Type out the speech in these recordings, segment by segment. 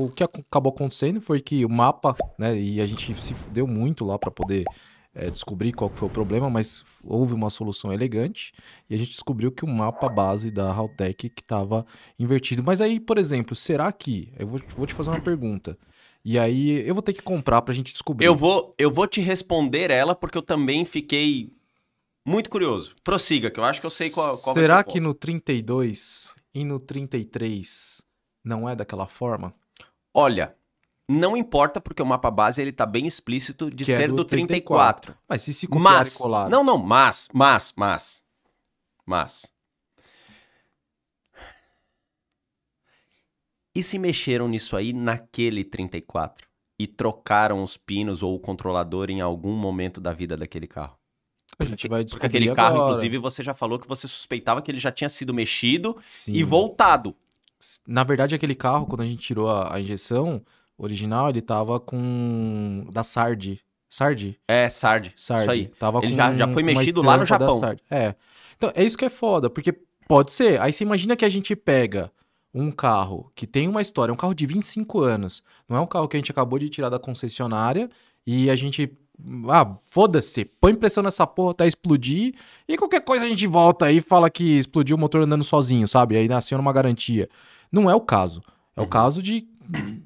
o que acabou acontecendo foi que o mapa, né, e a gente se deu muito lá para poder é, descobrir qual foi o problema, mas houve uma solução elegante e a gente descobriu que o mapa base da Haltech que estava invertido. Mas aí, por exemplo, será que eu vou, vou te fazer uma pergunta? E aí eu vou ter que comprar para a gente descobrir. Eu vou, eu vou te responder ela porque eu também fiquei muito curioso. Prossiga, que eu acho que eu sei qual, qual será vai ser que ponto. no 32 e no 33 não é daquela forma? olha, não importa porque o mapa base ele tá bem explícito de que é ser é do, do 34. 34. Mas se se colar. Não, não, mas, mas, mas. Mas. E se mexeram nisso aí naquele 34 e trocaram os pinos ou o controlador em algum momento da vida daquele carro? A gente vai descobrir Porque aquele agora. carro, inclusive, você já falou que você suspeitava que ele já tinha sido mexido Sim. e voltado. Na verdade, aquele carro, quando a gente tirou a, a injeção original, ele tava com. da Sard. Sard? É, Sard. Sard. Isso aí. Tava ele com, já, já foi mexido lá no Japão. É. Então, é isso que é foda, porque pode ser. Aí você imagina que a gente pega um carro que tem uma história, um carro de 25 anos. Não é um carro que a gente acabou de tirar da concessionária e a gente ah, foda-se, põe pressão nessa porra até explodir. E qualquer coisa a gente volta aí e fala que explodiu o motor andando sozinho, sabe? Aí nasceu numa garantia. Não é o caso. É o uhum. caso de.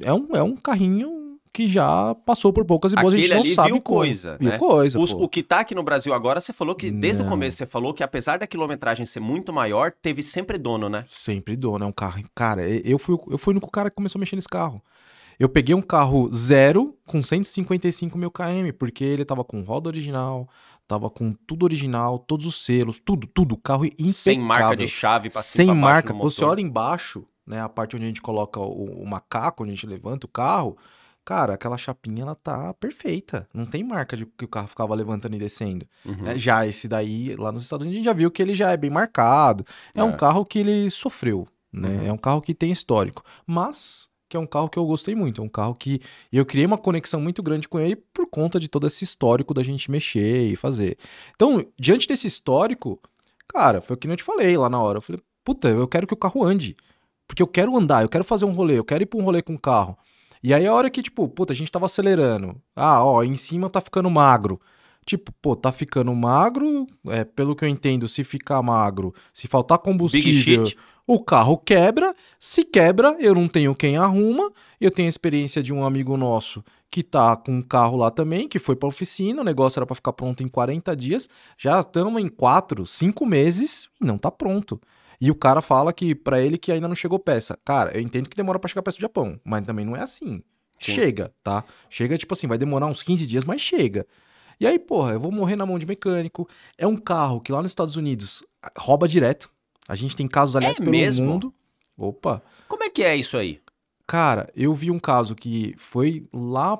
É um, é um carrinho que já passou por poucas e boas, Aquele a gente não ali sabe viu como. coisa, viu né? coisa. Os, o que tá aqui no Brasil agora, você falou que desde não. o começo você falou que apesar da quilometragem ser muito maior, teve sempre dono, né? Sempre dono, é um carro, cara, eu fui eu fui o cara que começou a mexer nesse carro. Eu peguei um carro zero com 155 mil km, porque ele tava com roda original, tava com tudo original, todos os selos, tudo, tudo. Carro impecável. É Sem marca de chave pra Sem pra marca. Pô, você olha embaixo, né? A parte onde a gente coloca o, o macaco, onde a gente levanta o carro. Cara, aquela chapinha ela tá perfeita. Não tem marca de que o carro ficava levantando e descendo. Uhum. É, já esse daí, lá nos Estados Unidos, a gente já viu que ele já é bem marcado. É, é. um carro que ele sofreu, né? Uhum. É um carro que tem histórico. Mas que é um carro que eu gostei muito. É um carro que eu criei uma conexão muito grande com ele por conta de todo esse histórico da gente mexer e fazer. Então, diante desse histórico, cara, foi o que eu te falei lá na hora. Eu falei, puta, eu quero que o carro ande. Porque eu quero andar, eu quero fazer um rolê, eu quero ir pra um rolê com o carro. E aí a hora que, tipo, puta, a gente tava acelerando. Ah, ó, em cima tá ficando magro. Tipo, pô, tá ficando magro. É, pelo que eu entendo, se ficar magro, se faltar combustível. Big shit. O carro quebra, se quebra, eu não tenho quem arruma. Eu tenho a experiência de um amigo nosso que tá com um carro lá também, que foi para oficina, o negócio era para ficar pronto em 40 dias, já estamos em 4, 5 meses e não tá pronto. E o cara fala que para ele que ainda não chegou peça. Cara, eu entendo que demora para chegar peça do Japão, mas também não é assim. Sim. Chega, tá? Chega tipo assim, vai demorar uns 15 dias, mas chega. E aí, porra, eu vou morrer na mão de mecânico. É um carro que lá nos Estados Unidos rouba direto. A gente tem casos, aliás, é pelo mesmo? mundo. Opa! Como é que é isso aí? Cara, eu vi um caso que foi lá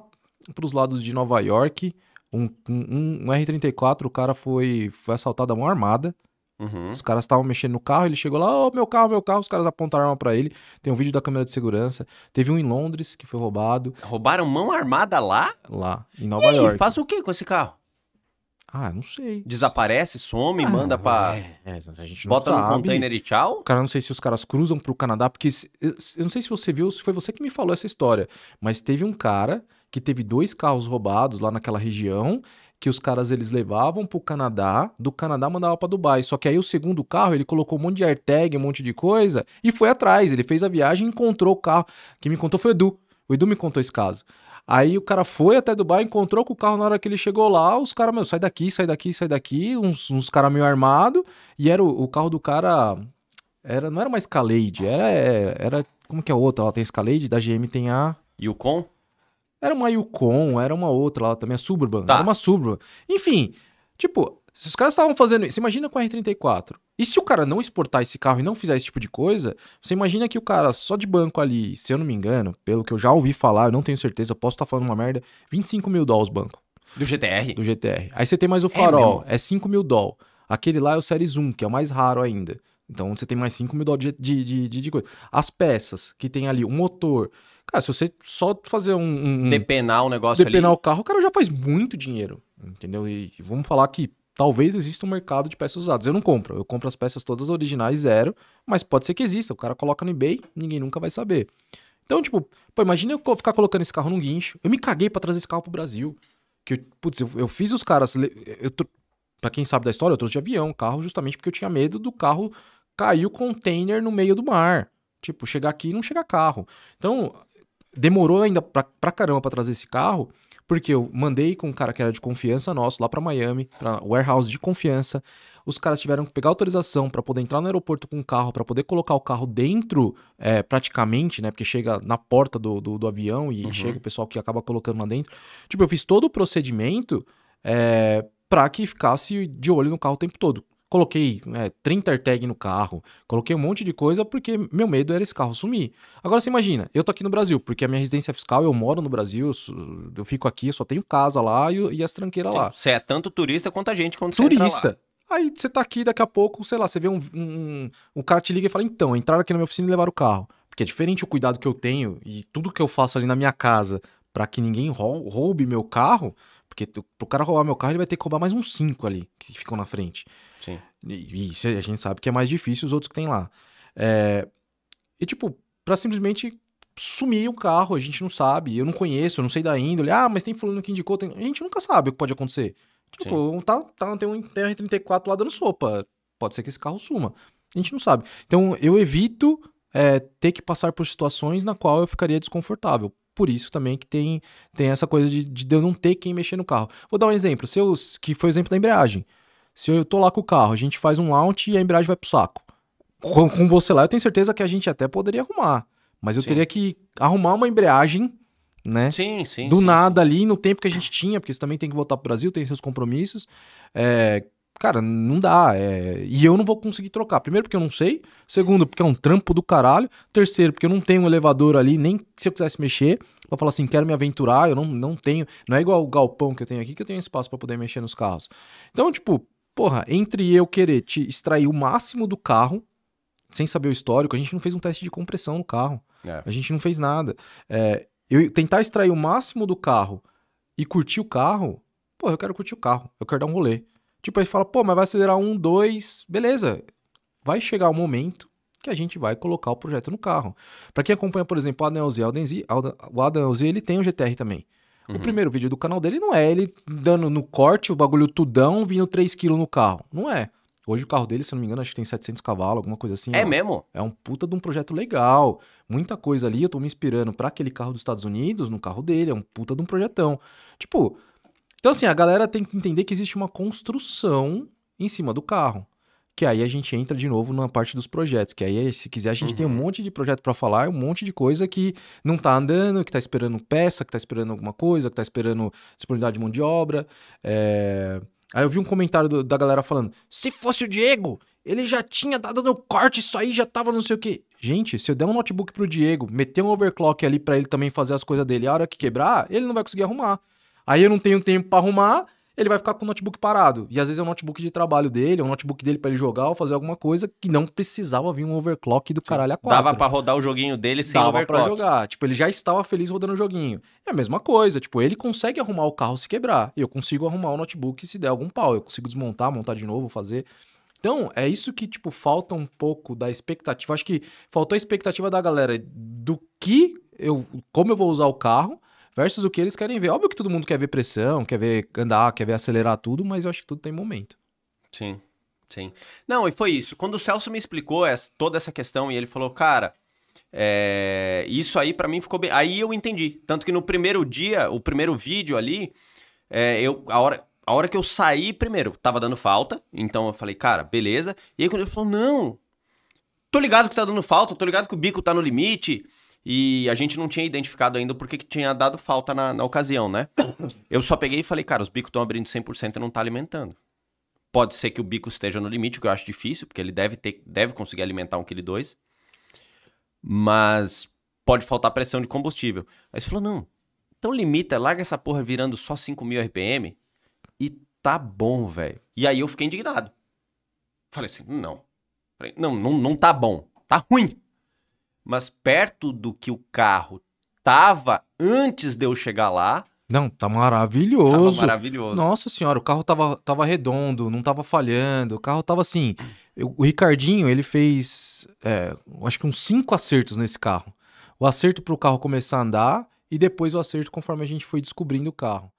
para os lados de Nova York, um, um, um, R34, o cara foi, foi assaltado à mão armada. Uhum. Os caras estavam mexendo no carro, ele chegou lá, ô, oh, meu carro, meu carro, os caras apontaram arma pra ele. Tem um vídeo da câmera de segurança. Teve um em Londres que foi roubado. Roubaram mão armada lá? Lá, em Nova e York. Faz o que com esse carro? Ah, não sei. Desaparece, some, ah, manda pra. É, é a gente Bota sabe. no container e tchau? Cara, não sei se os caras cruzam pro Canadá, porque eu não sei se você viu, se foi você que me falou essa história, mas teve um cara que teve dois carros roubados lá naquela região que os caras eles levavam pro Canadá, do Canadá mandava para Dubai. Só que aí o segundo carro, ele colocou um monte de AirTag, um monte de coisa e foi atrás. Ele fez a viagem, encontrou o carro. Quem me contou foi o Edu. O Edu me contou esse caso. Aí o cara foi até Dubai, encontrou com o carro na hora que ele chegou lá, os caras, meu, sai daqui, sai daqui, sai daqui, uns, uns caras meio armado, e era o, o, carro do cara, era não era uma Escalade, era, era, como que é a outra? Ela tem Escalade, da GM tem a... Yukon? Era uma Yukon, era uma outra lá também, a Suburban, tá. era uma Suburban. Enfim, tipo, se os caras estavam fazendo isso, imagina com a R34. E se o cara não exportar esse carro e não fizer esse tipo de coisa, você imagina que o cara só de banco ali, se eu não me engano, pelo que eu já ouvi falar, eu não tenho certeza, posso estar tá falando uma merda, 25 mil dólares banco. Do GTR? Do GTR. Aí você tem mais o é farol, é, é 5 mil dólares. Aquele lá é o Series 1, que é o mais raro ainda. Então você tem mais 5 mil dólares de, de, de, de, coisa. As peças que tem ali, o motor. Cara, se você só fazer um. um depenar o um negócio depenar ali. Depenar o carro, o cara já faz muito dinheiro. Entendeu? E vamos falar que talvez exista um mercado de peças usadas. Eu não compro, eu compro as peças todas originais zero, mas pode ser que exista. O cara coloca no eBay, ninguém nunca vai saber. Então, tipo, pô, imagina eu ficar colocando esse carro num guincho. Eu me caguei para trazer esse carro pro Brasil. Que eu, putz, eu, eu fiz os caras. Eu, pra quem sabe da história, eu trouxe de avião carro justamente porque eu tinha medo do carro cair o container no meio do mar. Tipo, chegar aqui e não chegar carro. Então, demorou ainda pra, pra caramba para trazer esse carro. Porque eu mandei com um cara que era de confiança nosso lá para Miami, para warehouse de confiança. Os caras tiveram que pegar autorização para poder entrar no aeroporto com o carro, para poder colocar o carro dentro, é, praticamente, né? Porque chega na porta do, do, do avião e uhum. chega o pessoal que acaba colocando lá dentro. Tipo, eu fiz todo o procedimento é, para que ficasse de olho no carro o tempo todo. Coloquei é, né, 30 AirTag no carro, coloquei um monte de coisa porque meu medo era esse carro sumir. Agora você imagina, eu tô aqui no Brasil, porque a minha residência fiscal, eu moro no Brasil, eu, eu fico aqui, eu só tenho casa lá e, e as tranqueiras lá. Você é tanto turista quanto a gente quando turista. você Turista. Aí você tá aqui, daqui a pouco, sei lá, você vê um, um, um cara te liga e fala, então, entraram aqui na minha oficina e levaram o carro. Porque é diferente o cuidado que eu tenho e tudo que eu faço ali na minha casa para que ninguém roube meu carro, porque pro cara roubar meu carro, ele vai ter que roubar mais uns cinco ali que ficam na frente. Sim. E, e a gente sabe que é mais difícil os outros que tem lá. É, e tipo, pra simplesmente sumir o carro, a gente não sabe, eu não conheço, eu não sei da índole. Ah, mas tem fulano que indicou, tem... a gente nunca sabe o que pode acontecer. Tipo, tá, tá, tem um TR-34 lá dando sopa, pode ser que esse carro suma. A gente não sabe. Então, eu evito é, ter que passar por situações na qual eu ficaria desconfortável por isso também que tem, tem essa coisa de, de eu não ter quem mexer no carro. Vou dar um exemplo, se eu, que foi o exemplo da embreagem. Se eu tô lá com o carro, a gente faz um launch e a embreagem vai pro saco. Com, com você lá, eu tenho certeza que a gente até poderia arrumar. Mas eu sim. teria que arrumar uma embreagem, né? Sim, sim. Do sim, nada sim. ali, no tempo que a gente tinha, porque você também tem que voltar pro Brasil, tem seus compromissos. É, Cara, não dá. É... E eu não vou conseguir trocar. Primeiro, porque eu não sei. Segundo, porque é um trampo do caralho. Terceiro, porque eu não tenho um elevador ali, nem se eu quisesse mexer. vou falar assim, quero me aventurar, eu não, não tenho. Não é igual o galpão que eu tenho aqui, que eu tenho espaço para poder mexer nos carros. Então, tipo, porra, entre eu querer te extrair o máximo do carro, sem saber o histórico, a gente não fez um teste de compressão no carro. É. A gente não fez nada. É, eu tentar extrair o máximo do carro e curtir o carro, porra, eu quero curtir o carro, eu quero dar um rolê. Tipo, aí fala, pô, mas vai acelerar um, dois, beleza. Vai chegar o momento que a gente vai colocar o projeto no carro. Para quem acompanha, por exemplo, o Adam Elzi, o Adam Elzi, ele tem o GTR também. Uhum. O primeiro vídeo do canal dele não é ele dando no corte o bagulho tudão, vindo 3kg no carro. Não é. Hoje o carro dele, se não me engano, acho que tem 700 cavalos, alguma coisa assim. É, é mesmo? É um puta de um projeto legal. Muita coisa ali, eu tô me inspirando para aquele carro dos Estados Unidos, no carro dele, é um puta de um projetão. Tipo, então, assim, a galera tem que entender que existe uma construção em cima do carro. Que aí a gente entra de novo na parte dos projetos. Que aí, se quiser, a gente uhum. tem um uhum. monte de projeto para falar, um monte de coisa que não tá andando, que tá esperando peça, que tá esperando alguma coisa, que tá esperando disponibilidade de mão de obra. É... Aí eu vi um comentário do, da galera falando: se fosse o Diego, ele já tinha dado no corte, isso aí já tava não sei o quê. Gente, se eu der um notebook pro Diego, meter um overclock ali para ele também fazer as coisas dele, a hora que quebrar, ele não vai conseguir arrumar. Aí eu não tenho tempo para arrumar, ele vai ficar com o notebook parado. E às vezes é o notebook de trabalho dele, é o notebook dele para ele jogar ou fazer alguma coisa que não precisava vir um overclock do caralho a quatro. Dava para rodar o joguinho dele sem Dava overclock. Dava pra jogar. Tipo, ele já estava feliz rodando o joguinho. É a mesma coisa. Tipo, ele consegue arrumar o carro se quebrar. Eu consigo arrumar o notebook se der algum pau. Eu consigo desmontar, montar de novo, fazer... Então, é isso que, tipo, falta um pouco da expectativa. Acho que faltou a expectativa da galera do que eu... Como eu vou usar o carro versus o que eles querem ver. Óbvio que todo mundo quer ver pressão, quer ver andar, quer ver acelerar tudo, mas eu acho que tudo tem momento. Sim, sim. Não, e foi isso. Quando o Celso me explicou essa, toda essa questão e ele falou, cara, é... isso aí para mim ficou bem. Aí eu entendi. Tanto que no primeiro dia, o primeiro vídeo ali, é, eu, a hora. A hora que eu saí, primeiro, tava dando falta, então eu falei, cara, beleza. E aí quando ele falou, não, tô ligado que tá dando falta, tô ligado que o bico tá no limite, e a gente não tinha identificado ainda porque que tinha dado falta na, na ocasião, né? Eu só peguei e falei, cara, os bicos estão abrindo 100% e não tá alimentando. Pode ser que o bico esteja no limite, o que eu acho difícil, porque ele deve, ter, deve conseguir alimentar um e dois. Mas pode faltar pressão de combustível. Aí você falou, não, então limita, larga essa porra virando só 5 mil RPM e tá bom, velho. E aí eu fiquei indignado. Falei assim, não. Falei, não, não, não tá bom, tá ruim mas perto do que o carro tava antes de eu chegar lá. Não, tá maravilhoso. Tava maravilhoso. Nossa senhora, o carro tava, tava redondo, não tava falhando. O carro tava assim. Eu, o Ricardinho, ele fez, é, acho que uns cinco acertos nesse carro. O acerto para o carro começar a andar e depois o acerto conforme a gente foi descobrindo o carro.